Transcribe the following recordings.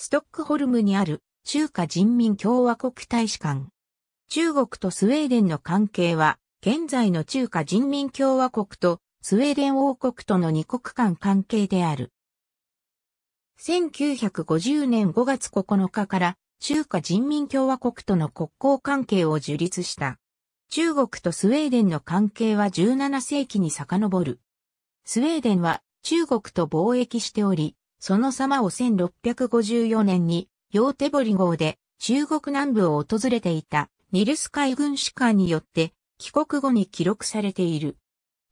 ストックホルムにある中華人民共和国大使館。中国とスウェーデンの関係は、現在の中華人民共和国とスウェーデン王国との二国間関係である。1950年5月9日から中華人民共和国との国交関係を樹立した。中国とスウェーデンの関係は17世紀に遡る。スウェーデンは中国と貿易しており、その様を1654年に、ヨーテボリ号で中国南部を訪れていたニルス海軍士官によって帰国後に記録されている。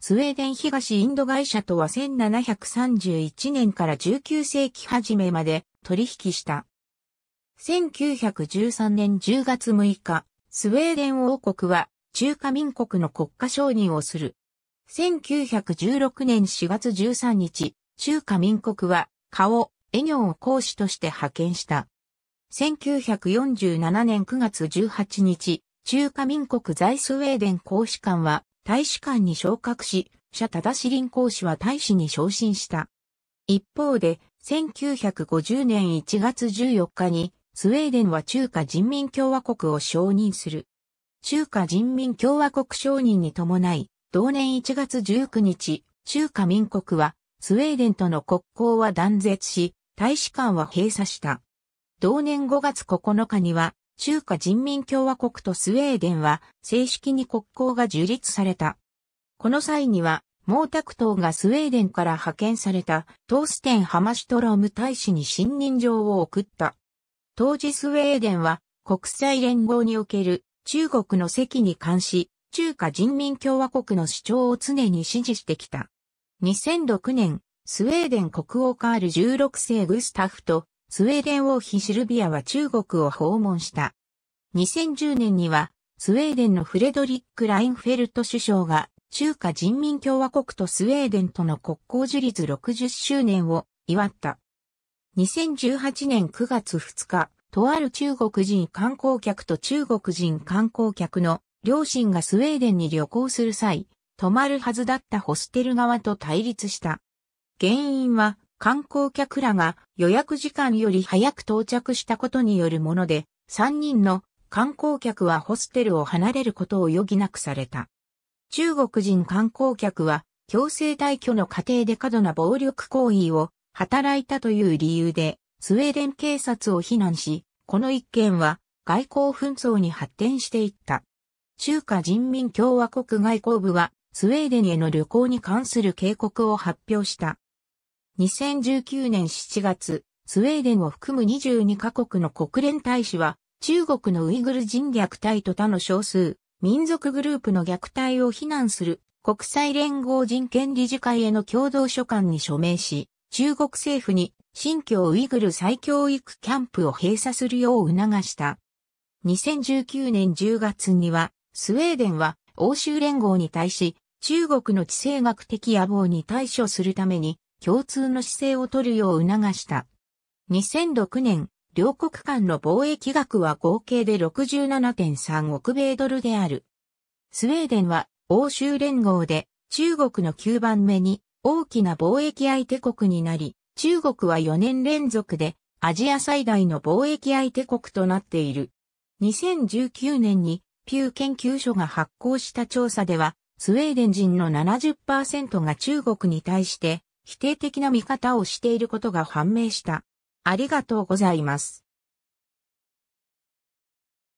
スウェーデン東インド会社とは1731年から19世紀初めまで取引した。1913年10月6日、スウェーデン王国は中華民国の国家承認をする。1916年4月13日、中華民国は顔、エニョンを講師として派遣した。1947年9月18日、中華民国在スウェーデン公使館は大使館に昇格し、社正志林公使は大使に昇進した。一方で、1950年1月14日に、スウェーデンは中華人民共和国を承認する。中華人民共和国承認に伴い、同年1月19日、中華民国はスウェーデンとの国交は断絶し、大使館は閉鎖した。同年5月9日には、中華人民共和国とスウェーデンは正式に国交が樹立された。この際には、毛沢東がスウェーデンから派遣されたトーステン・ハマシュトローム大使に信任状を送った。当時スウェーデンは国際連合における中国の席に関し、中華人民共和国の主張を常に支持してきた。2006年、スウェーデン国王カール16世グスタフと、スウェーデン王妃シルビアは中国を訪問した。2010年には、スウェーデンのフレドリック・ラインフェルト首相が、中華人民共和国とスウェーデンとの国交樹立60周年を祝った。2018年9月2日、とある中国人観光客と中国人観光客の両親がスウェーデンに旅行する際、泊まるはずだったホステル側と対立した。原因は観光客らが予約時間より早く到着したことによるもので、3人の観光客はホステルを離れることを余儀なくされた。中国人観光客は強制退去の過程で過度な暴力行為を働いたという理由でスウェーデン警察を非難し、この一件は外交紛争に発展していった。中華人民共和国外交部はスウェーデンへの旅行に関する警告を発表した。2019年7月、スウェーデンを含む22カ国の国連大使は、中国のウイグル人虐待と他の少数、民族グループの虐待を非難する国際連合人権理事会への共同書簡に署名し、中国政府に新疆ウイグル再教育キャンプを閉鎖するよう促した。2019年10月には、スウェーデンは欧州連合に対し、中国の地政学的野望に対処するために共通の姿勢を取るよう促した。2006年、両国間の貿易額は合計で67.3億米ドルである。スウェーデンは欧州連合で中国の9番目に大きな貿易相手国になり、中国は4年連続でアジア最大の貿易相手国となっている。2019年にピュー研究所が発行した調査では、スウェーデン人の70%が中国に対して否定的な見方をしていることが判明した。ありがとうございます。